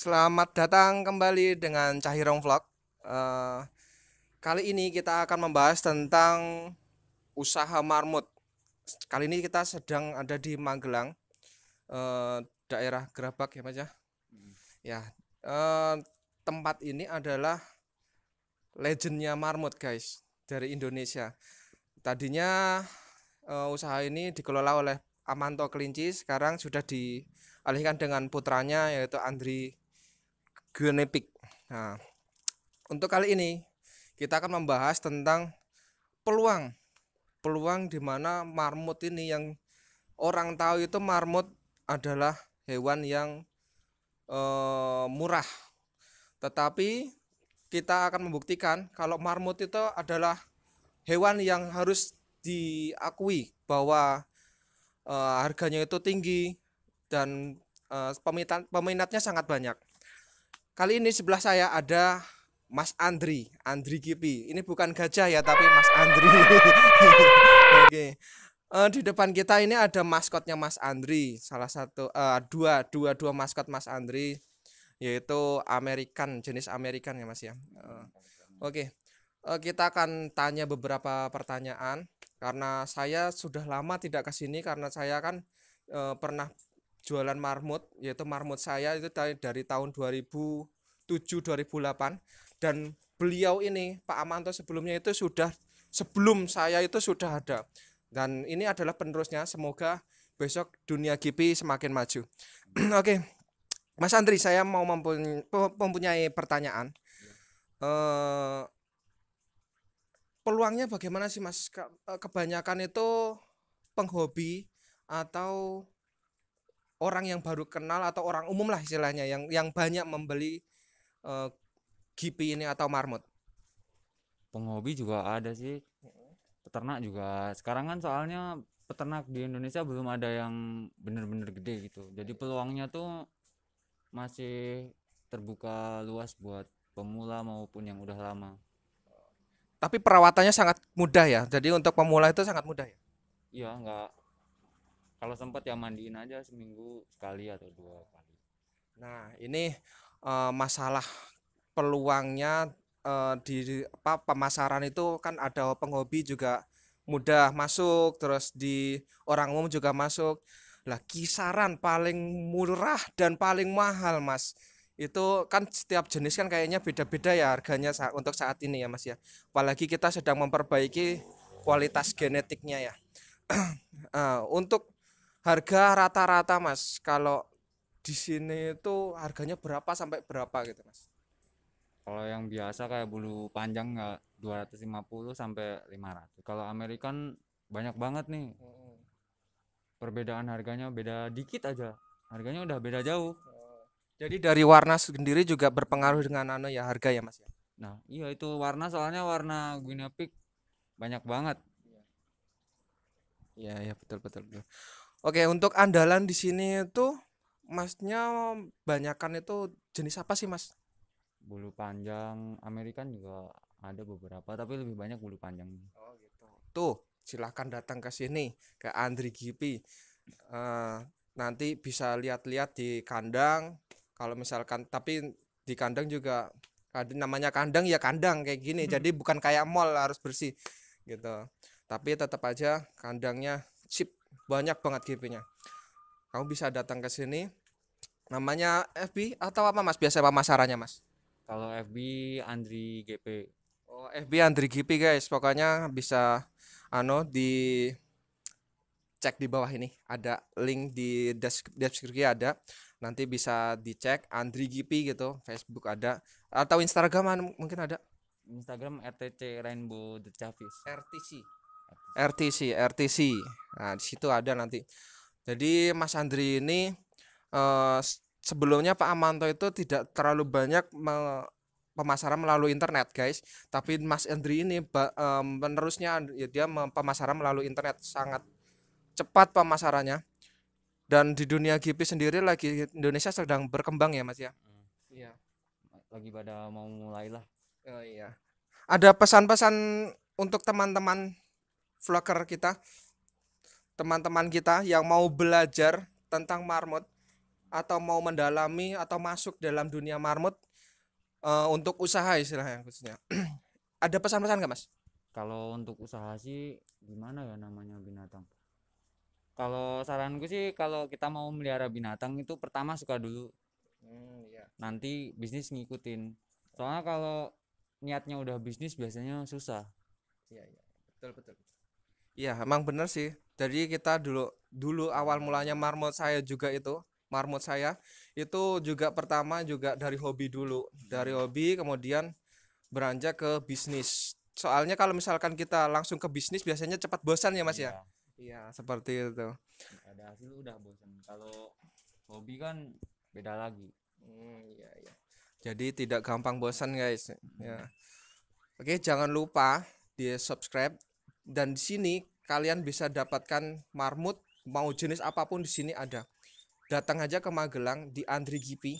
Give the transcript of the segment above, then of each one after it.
Selamat datang kembali dengan Cahirong Vlog. Uh, kali ini kita akan membahas tentang usaha marmut. Kali ini kita sedang ada di Magelang, uh, daerah Gerabak ya Mas ya. Hmm. Ya, uh, tempat ini adalah legendnya marmut guys dari Indonesia. Tadinya uh, usaha ini dikelola oleh Amanto Kelinci, sekarang sudah dialihkan dengan putranya yaitu Andri Gunepik. Nah, untuk kali ini kita akan membahas tentang peluang. Peluang di mana marmut ini yang orang tahu itu marmut adalah hewan yang eh, murah. Tetapi kita akan membuktikan kalau marmut itu adalah hewan yang harus diakui bahwa eh, harganya itu tinggi dan eh, peminatnya sangat banyak. Kali ini sebelah saya ada Mas Andri, Andri Kipi. Ini bukan gajah ya, tapi Mas Andri. Oke. Uh, di depan kita ini ada maskotnya Mas Andri, salah satu uh, dua dua dua maskot Mas Andri yaitu American jenis American ya Mas ya. Uh, Oke. Okay. Uh, kita akan tanya beberapa pertanyaan karena saya sudah lama tidak ke sini karena saya kan uh, pernah jualan marmut yaitu marmut saya itu dari dari tahun 2007 2008 dan beliau ini Pak Amanto sebelumnya itu sudah sebelum saya itu sudah ada dan ini adalah penerusnya semoga besok dunia GP semakin maju oke okay. Mas Andri saya mau mempuny mempunyai pertanyaan uh, peluangnya bagaimana sih mas kebanyakan itu penghobi atau orang yang baru kenal atau orang umum lah istilahnya yang yang banyak membeli uh, eh, gipi ini atau marmut penghobi juga ada sih peternak juga sekarang kan soalnya peternak di Indonesia belum ada yang bener-bener gede gitu jadi peluangnya tuh masih terbuka luas buat pemula maupun yang udah lama tapi perawatannya sangat mudah ya jadi untuk pemula itu sangat mudah ya iya enggak kalau sempat ya mandiin aja seminggu sekali atau dua kali nah ini uh, masalah peluangnya uh, di apa pemasaran itu kan ada penghobi juga mudah masuk terus di orang umum juga masuk lah kisaran paling murah dan paling mahal mas itu kan setiap jenis kan kayaknya beda-beda ya harganya saat, untuk saat ini ya mas ya apalagi kita sedang memperbaiki kualitas genetiknya ya uh, untuk harga rata-rata mas kalau di sini itu harganya berapa sampai berapa gitu mas kalau yang biasa kayak bulu panjang nggak 250 sampai 500 kalau American banyak banget nih perbedaan harganya beda dikit aja harganya udah beda jauh jadi dari warna sendiri juga berpengaruh dengan anu ya harga ya mas ya nah iya itu warna soalnya warna guinea pig banyak banget iya ya betul betul betul Oke, untuk andalan di sini itu masnya banyakkan itu jenis apa sih, Mas? Bulu panjang American juga ada beberapa, tapi lebih banyak bulu panjang. Oh, gitu. Tuh, silahkan datang ke sini ke Andri Gipi. Uh, eh, nanti bisa lihat-lihat di kandang. Kalau misalkan tapi di kandang juga ada namanya kandang ya kandang kayak gini. Hmm. Jadi bukan kayak mall harus bersih gitu. Tapi tetap aja kandangnya chip banyak banget GP-nya kamu bisa datang ke sini namanya FB atau apa mas biasa apa masarannya mas kalau FB Andri GP oh FB Andri GP guys pokoknya bisa ano di cek di bawah ini ada link di deskripsi ada nanti bisa dicek Andri gp gitu Facebook ada atau Instagram mungkin ada Instagram RTC Rainbow The Chavis RTC RTC RTC nah di situ ada nanti jadi Mas Andri ini eh, sebelumnya Pak Amanto itu tidak terlalu banyak me pemasaran melalui internet guys tapi Mas Andri ini eh, menerusnya ya dia pemasaran melalui internet sangat cepat pemasarannya dan di dunia GP sendiri lagi Indonesia sedang berkembang ya Mas ya. Hmm. Iya. Lagi pada mau mulailah. Oh iya. Ada pesan-pesan untuk teman-teman vlogger kita, teman-teman kita yang mau belajar tentang marmut atau mau mendalami atau masuk dalam dunia marmut uh, untuk usaha istilahnya khususnya. Ada pesan-pesan nggak mas? Kalau untuk usaha sih gimana ya namanya binatang? Kalau saranku sih kalau kita mau melihara binatang itu pertama suka dulu. Hmm, iya. Nanti bisnis ngikutin. Soalnya kalau niatnya udah bisnis biasanya susah. Iya iya. betul. betul. Iya, emang bener sih. Jadi kita dulu dulu awal mulanya marmut saya juga itu, marmut saya itu juga pertama juga dari hobi dulu. Dari hobi kemudian beranjak ke bisnis. Soalnya kalau misalkan kita langsung ke bisnis biasanya cepat bosan ya, Mas ya? iya. ya. Iya, seperti itu. Ada hasil udah bosan. Kalau hobi kan beda lagi. Hmm, iya, iya. Jadi tidak gampang bosan, guys. Ya. Oke, jangan lupa di subscribe dan di sini kalian bisa dapatkan marmut mau jenis apapun di sini ada. Datang aja ke Magelang di Andri Gipi.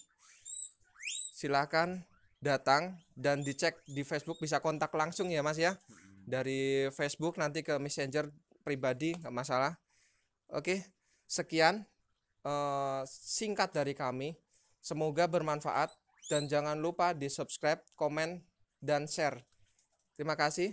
Silahkan datang dan dicek di Facebook bisa kontak langsung ya Mas ya. Dari Facebook nanti ke Messenger pribadi nggak masalah. Oke, sekian uh, singkat dari kami. Semoga bermanfaat dan jangan lupa di subscribe, komen, dan share. Terima kasih.